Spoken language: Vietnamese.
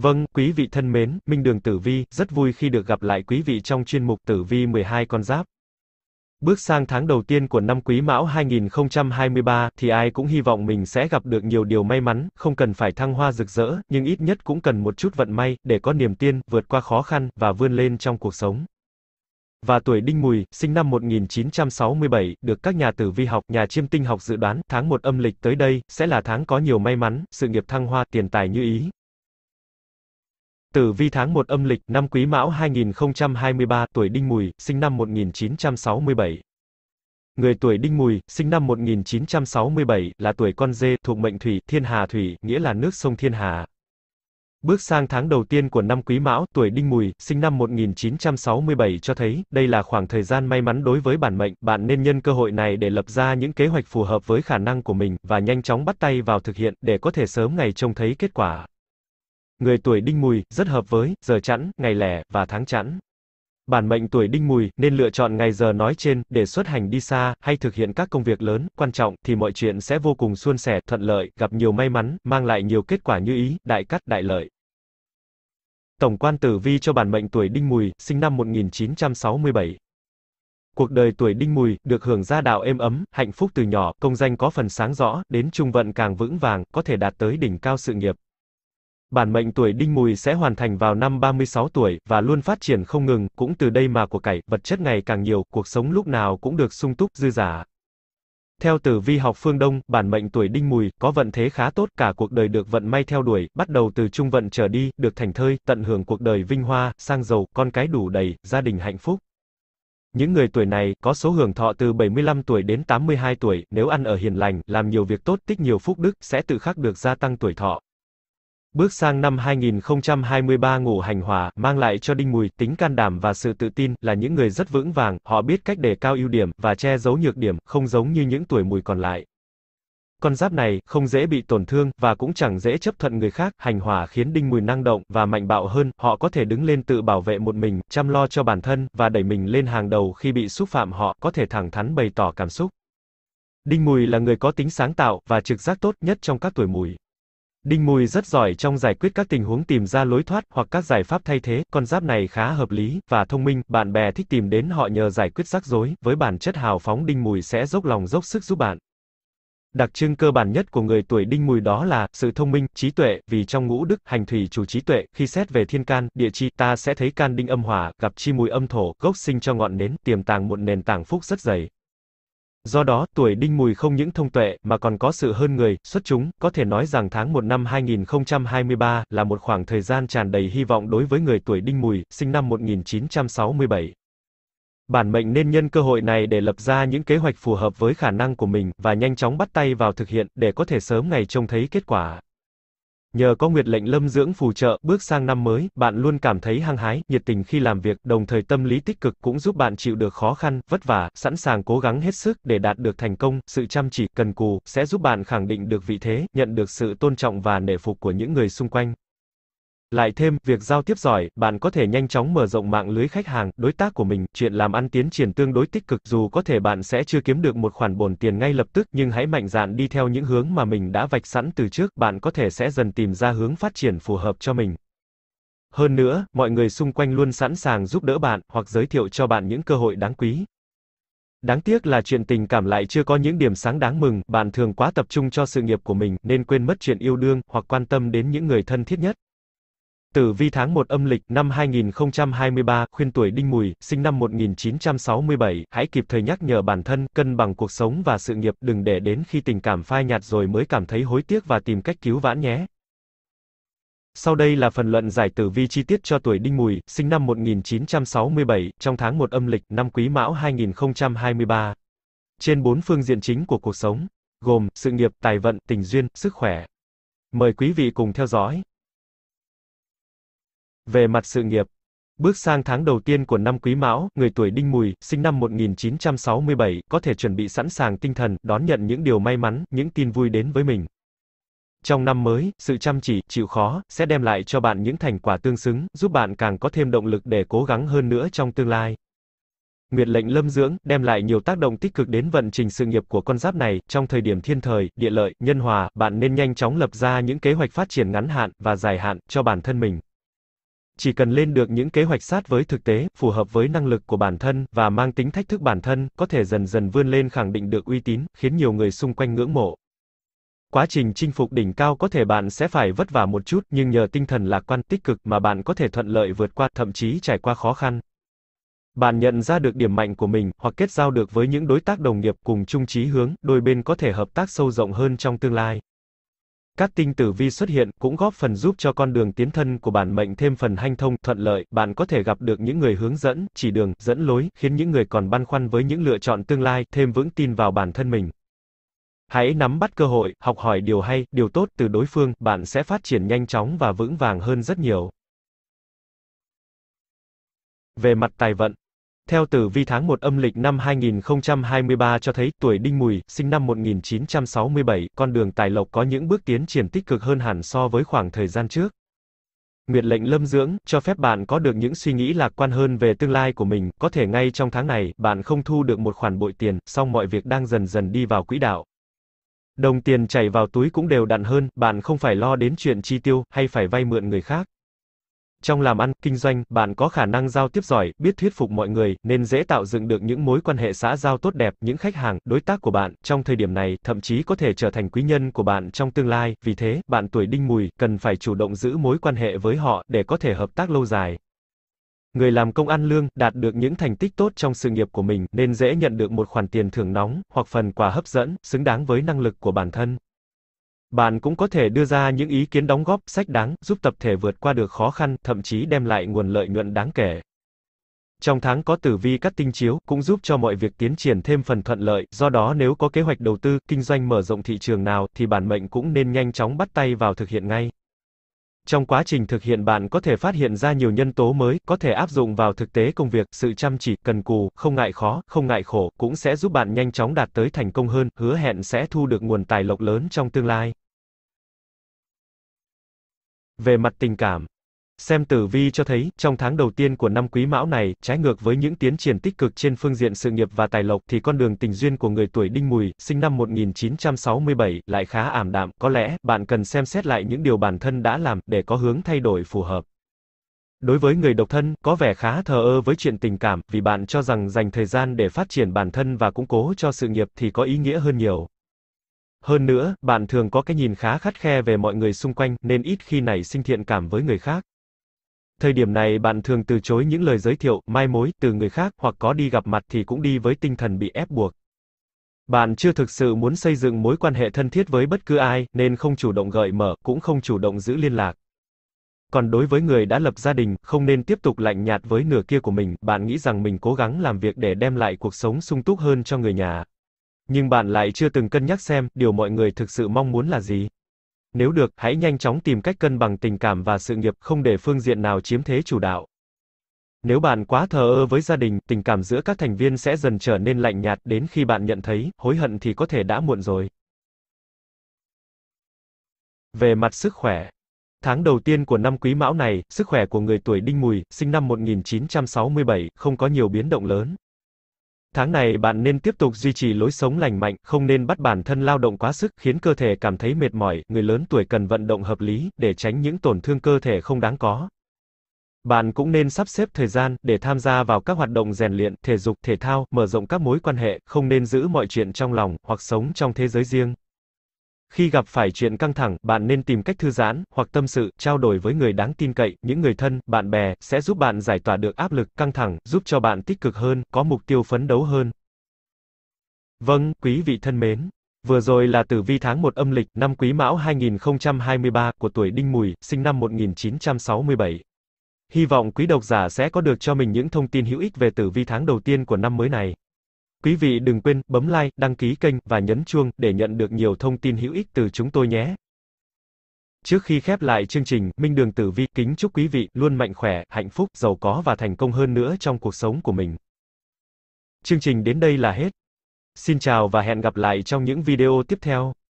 Vâng, quý vị thân mến, Minh Đường Tử Vi, rất vui khi được gặp lại quý vị trong chuyên mục Tử Vi 12 con giáp. Bước sang tháng đầu tiên của năm Quý Mão 2023 thì ai cũng hy vọng mình sẽ gặp được nhiều điều may mắn, không cần phải thăng hoa rực rỡ, nhưng ít nhất cũng cần một chút vận may để có niềm tin, vượt qua khó khăn và vươn lên trong cuộc sống. Và tuổi Đinh Mùi, sinh năm 1967, được các nhà tử vi học, nhà chiêm tinh học dự đoán, tháng 1 âm lịch tới đây sẽ là tháng có nhiều may mắn, sự nghiệp thăng hoa, tiền tài như ý, Tử vi tháng 1 âm lịch, năm Quý Mão 2023, tuổi Đinh Mùi, sinh năm 1967. Người tuổi Đinh Mùi, sinh năm 1967, là tuổi con dê, thuộc mệnh thủy, thiên hà thủy, nghĩa là nước sông Thiên Hà. Bước sang tháng đầu tiên của năm Quý Mão, tuổi Đinh Mùi, sinh năm 1967 cho thấy, đây là khoảng thời gian may mắn đối với bản mệnh, bạn nên nhân cơ hội này để lập ra những kế hoạch phù hợp với khả năng của mình, và nhanh chóng bắt tay vào thực hiện, để có thể sớm ngày trông thấy kết quả. Người tuổi đinh mùi, rất hợp với, giờ chẵn, ngày lẻ, và tháng chẵn. Bản mệnh tuổi đinh mùi, nên lựa chọn ngày giờ nói trên, để xuất hành đi xa, hay thực hiện các công việc lớn, quan trọng, thì mọi chuyện sẽ vô cùng suôn sẻ, thuận lợi, gặp nhiều may mắn, mang lại nhiều kết quả như ý, đại cắt, đại lợi. Tổng quan tử vi cho bản mệnh tuổi đinh mùi, sinh năm 1967. Cuộc đời tuổi đinh mùi, được hưởng gia đạo êm ấm, hạnh phúc từ nhỏ, công danh có phần sáng rõ, đến trung vận càng vững vàng, có thể đạt tới đỉnh cao sự nghiệp bản mệnh tuổi đinh mùi sẽ hoàn thành vào năm 36 tuổi, và luôn phát triển không ngừng, cũng từ đây mà của cải, vật chất ngày càng nhiều, cuộc sống lúc nào cũng được sung túc, dư giả. Theo tử vi học phương Đông, bản mệnh tuổi đinh mùi, có vận thế khá tốt, cả cuộc đời được vận may theo đuổi, bắt đầu từ trung vận trở đi, được thành thơi, tận hưởng cuộc đời vinh hoa, sang giàu, con cái đủ đầy, gia đình hạnh phúc. Những người tuổi này có số hưởng thọ từ 75 tuổi đến 82 tuổi, nếu ăn ở hiền lành, làm nhiều việc tốt, tích nhiều phúc đức, sẽ tự khắc được gia tăng tuổi thọ. Bước sang năm 2023 ngũ hành hỏa mang lại cho Đinh Mùi tính can đảm và sự tự tin là những người rất vững vàng, họ biết cách để cao ưu điểm và che giấu nhược điểm, không giống như những tuổi mùi còn lại. Con giáp này không dễ bị tổn thương và cũng chẳng dễ chấp thuận người khác, hành hỏa khiến Đinh Mùi năng động và mạnh bạo hơn, họ có thể đứng lên tự bảo vệ một mình, chăm lo cho bản thân và đẩy mình lên hàng đầu khi bị xúc phạm họ, có thể thẳng thắn bày tỏ cảm xúc. Đinh Mùi là người có tính sáng tạo và trực giác tốt nhất trong các tuổi mùi. Đinh Mùi rất giỏi trong giải quyết các tình huống tìm ra lối thoát hoặc các giải pháp thay thế, con giáp này khá hợp lý và thông minh, bạn bè thích tìm đến họ nhờ giải quyết rắc rối, với bản chất hào phóng Đinh Mùi sẽ dốc lòng dốc sức giúp bạn. Đặc trưng cơ bản nhất của người tuổi đinh mùi đó là sự thông minh, trí tuệ, vì trong ngũ đức, hành thủy chủ trí tuệ, khi xét về thiên can, địa chi, ta sẽ thấy can đinh âm hỏa, gặp chi mùi âm thổ, gốc sinh cho ngọn nến, tiềm tàng một nền tảng phúc rất dày. Do đó, tuổi đinh mùi không những thông tuệ, mà còn có sự hơn người, xuất chúng, có thể nói rằng tháng 1 năm 2023 là một khoảng thời gian tràn đầy hy vọng đối với người tuổi đinh mùi, sinh năm 1967. Bản mệnh nên nhân cơ hội này để lập ra những kế hoạch phù hợp với khả năng của mình, và nhanh chóng bắt tay vào thực hiện, để có thể sớm ngày trông thấy kết quả. Nhờ có Nguyệt lệnh Lâm dưỡng phù trợ, bước sang năm mới, bạn luôn cảm thấy hăng hái, nhiệt tình khi làm việc, đồng thời tâm lý tích cực cũng giúp bạn chịu được khó khăn, vất vả, sẵn sàng cố gắng hết sức để đạt được thành công, sự chăm chỉ, cần cù sẽ giúp bạn khẳng định được vị thế, nhận được sự tôn trọng và nể phục của những người xung quanh. Lại thêm, việc giao tiếp giỏi, bạn có thể nhanh chóng mở rộng mạng lưới khách hàng, đối tác của mình, chuyện làm ăn tiến triển tương đối tích cực, dù có thể bạn sẽ chưa kiếm được một khoản bổn tiền ngay lập tức, nhưng hãy mạnh dạn đi theo những hướng mà mình đã vạch sẵn từ trước, bạn có thể sẽ dần tìm ra hướng phát triển phù hợp cho mình. Hơn nữa, mọi người xung quanh luôn sẵn sàng giúp đỡ bạn hoặc giới thiệu cho bạn những cơ hội đáng quý. Đáng tiếc là chuyện tình cảm lại chưa có những điểm sáng đáng mừng, bạn thường quá tập trung cho sự nghiệp của mình nên quên mất chuyện yêu đương hoặc quan tâm đến những người thân thiết nhất. Tử vi tháng 1 âm lịch năm 2023, khuyên tuổi Đinh Mùi, sinh năm 1967, hãy kịp thời nhắc nhở bản thân, cân bằng cuộc sống và sự nghiệp, đừng để đến khi tình cảm phai nhạt rồi mới cảm thấy hối tiếc và tìm cách cứu vãn nhé. Sau đây là phần luận giải tử vi chi tiết cho tuổi Đinh Mùi, sinh năm 1967, trong tháng 1 âm lịch năm Quý Mão 2023. Trên bốn phương diện chính của cuộc sống, gồm sự nghiệp, tài vận, tình duyên, sức khỏe. Mời quý vị cùng theo dõi. Về mặt sự nghiệp, Bước sang tháng đầu tiên của năm Quý Mão, người tuổi Đinh Mùi, sinh năm 1967, có thể chuẩn bị sẵn sàng tinh thần, đón nhận những điều may mắn, những tin vui đến với mình. Trong năm mới, sự chăm chỉ, chịu khó sẽ đem lại cho bạn những thành quả tương xứng, giúp bạn càng có thêm động lực để cố gắng hơn nữa trong tương lai. Nguyệt lệnh Lâm Dưỡng đem lại nhiều tác động tích cực đến vận trình sự nghiệp của con giáp này, trong thời điểm thiên thời, địa lợi, nhân hòa, bạn nên nhanh chóng lập ra những kế hoạch phát triển ngắn hạn và dài hạn cho bản thân mình chỉ cần lên được những kế hoạch sát với thực tế, phù hợp với năng lực của bản thân và mang tính thách thức bản thân, có thể dần dần vươn lên khẳng định được uy tín, khiến nhiều người xung quanh ngưỡng mộ. Quá trình chinh phục đỉnh cao có thể bạn sẽ phải vất vả một chút, nhưng nhờ tinh thần lạc quan tích cực mà bạn có thể thuận lợi vượt qua, thậm chí trải qua khó khăn. Bạn nhận ra được điểm mạnh của mình, hoặc kết giao được với những đối tác đồng nghiệp cùng chung chí hướng, đôi bên có thể hợp tác sâu rộng hơn trong tương lai. Các tinh tử vi xuất hiện cũng góp phần giúp cho con đường tiến thân của bản mệnh thêm phần hanh thông, thuận lợi, bạn có thể gặp được những người hướng dẫn, chỉ đường, dẫn lối, khiến những người còn băn khoăn với những lựa chọn tương lai thêm vững tin vào bản thân mình. Hãy nắm bắt cơ hội, học hỏi điều hay, điều tốt từ đối phương, bạn sẽ phát triển nhanh chóng và vững vàng hơn rất nhiều. Về mặt tài vận, theo tử vi tháng 1 âm lịch năm 2023 cho thấy, tuổi Đinh Mùi, sinh năm 1967, con đường tài lộc có những bước tiến triển tích cực hơn hẳn so với khoảng thời gian trước. Nguyệt lệnh lâm dưỡng, cho phép bạn có được những suy nghĩ lạc quan hơn về tương lai của mình, có thể ngay trong tháng này, bạn không thu được một khoản bội tiền, song mọi việc đang dần dần đi vào quỹ đạo. Đồng tiền chảy vào túi cũng đều đặn hơn, bạn không phải lo đến chuyện chi tiêu, hay phải vay mượn người khác. Trong làm ăn, kinh doanh, bạn có khả năng giao tiếp giỏi, biết thuyết phục mọi người, nên dễ tạo dựng được những mối quan hệ xã giao tốt đẹp, những khách hàng, đối tác của bạn, trong thời điểm này, thậm chí có thể trở thành quý nhân của bạn trong tương lai, vì thế, bạn tuổi đinh mùi, cần phải chủ động giữ mối quan hệ với họ, để có thể hợp tác lâu dài. Người làm công ăn lương, đạt được những thành tích tốt trong sự nghiệp của mình, nên dễ nhận được một khoản tiền thưởng nóng, hoặc phần quà hấp dẫn, xứng đáng với năng lực của bản thân. Bạn cũng có thể đưa ra những ý kiến đóng góp sách đáng giúp tập thể vượt qua được khó khăn, thậm chí đem lại nguồn lợi nhuận đáng kể. Trong tháng có tử vi cắt tinh chiếu cũng giúp cho mọi việc tiến triển thêm phần thuận lợi, do đó nếu có kế hoạch đầu tư, kinh doanh mở rộng thị trường nào thì bản mệnh cũng nên nhanh chóng bắt tay vào thực hiện ngay. Trong quá trình thực hiện bạn có thể phát hiện ra nhiều nhân tố mới, có thể áp dụng vào thực tế công việc, sự chăm chỉ, cần cù, không ngại khó, không ngại khổ, cũng sẽ giúp bạn nhanh chóng đạt tới thành công hơn, hứa hẹn sẽ thu được nguồn tài lộc lớn trong tương lai. Về mặt tình cảm, xem tử vi cho thấy, trong tháng đầu tiên của năm quý mão này, trái ngược với những tiến triển tích cực trên phương diện sự nghiệp và tài lộc thì con đường tình duyên của người tuổi đinh mùi, sinh năm 1967, lại khá ảm đạm, có lẽ, bạn cần xem xét lại những điều bản thân đã làm, để có hướng thay đổi phù hợp. Đối với người độc thân, có vẻ khá thờ ơ với chuyện tình cảm, vì bạn cho rằng dành thời gian để phát triển bản thân và củng cố cho sự nghiệp thì có ý nghĩa hơn nhiều. Hơn nữa, bạn thường có cái nhìn khá khắt khe về mọi người xung quanh, nên ít khi nảy sinh thiện cảm với người khác. Thời điểm này bạn thường từ chối những lời giới thiệu, mai mối từ người khác hoặc có đi gặp mặt thì cũng đi với tinh thần bị ép buộc. Bạn chưa thực sự muốn xây dựng mối quan hệ thân thiết với bất cứ ai, nên không chủ động gợi mở, cũng không chủ động giữ liên lạc. Còn đối với người đã lập gia đình, không nên tiếp tục lạnh nhạt với nửa kia của mình, bạn nghĩ rằng mình cố gắng làm việc để đem lại cuộc sống sung túc hơn cho người nhà. Nhưng bạn lại chưa từng cân nhắc xem, điều mọi người thực sự mong muốn là gì. Nếu được, hãy nhanh chóng tìm cách cân bằng tình cảm và sự nghiệp, không để phương diện nào chiếm thế chủ đạo. Nếu bạn quá thờ ơ với gia đình, tình cảm giữa các thành viên sẽ dần trở nên lạnh nhạt đến khi bạn nhận thấy, hối hận thì có thể đã muộn rồi. Về mặt sức khỏe, Tháng đầu tiên của năm Quý Mão này, sức khỏe của người tuổi Đinh Mùi, sinh năm 1967, không có nhiều biến động lớn. Tháng này bạn nên tiếp tục duy trì lối sống lành mạnh, không nên bắt bản thân lao động quá sức khiến cơ thể cảm thấy mệt mỏi, người lớn tuổi cần vận động hợp lý để tránh những tổn thương cơ thể không đáng có. Bạn cũng nên sắp xếp thời gian để tham gia vào các hoạt động rèn luyện, thể dục, thể thao, mở rộng các mối quan hệ, không nên giữ mọi chuyện trong lòng hoặc sống trong thế giới riêng. Khi gặp phải chuyện căng thẳng, bạn nên tìm cách thư giãn hoặc tâm sự, trao đổi với người đáng tin cậy, những người thân, bạn bè sẽ giúp bạn giải tỏa được áp lực căng thẳng, giúp cho bạn tích cực hơn, có mục tiêu phấn đấu hơn. Vâng, quý vị thân mến, Vừa rồi là tử vi tháng 1 âm lịch, năm Quý Mão 2023 của tuổi Đinh Mùi, sinh năm 1967. Hy vọng quý độc giả sẽ có được cho mình những thông tin hữu ích về tử vi tháng đầu tiên của năm mới này. Quý vị đừng quên bấm like, đăng ký kênh và nhấn chuông để nhận được nhiều thông tin hữu ích từ chúng tôi nhé. Trước khi khép lại chương trình, Minh Đường Tử Vi kính chúc quý vị luôn mạnh khỏe, hạnh phúc, giàu có và thành công hơn nữa trong cuộc sống của mình. Chương trình đến đây là hết. Xin chào và hẹn gặp lại trong những video tiếp theo.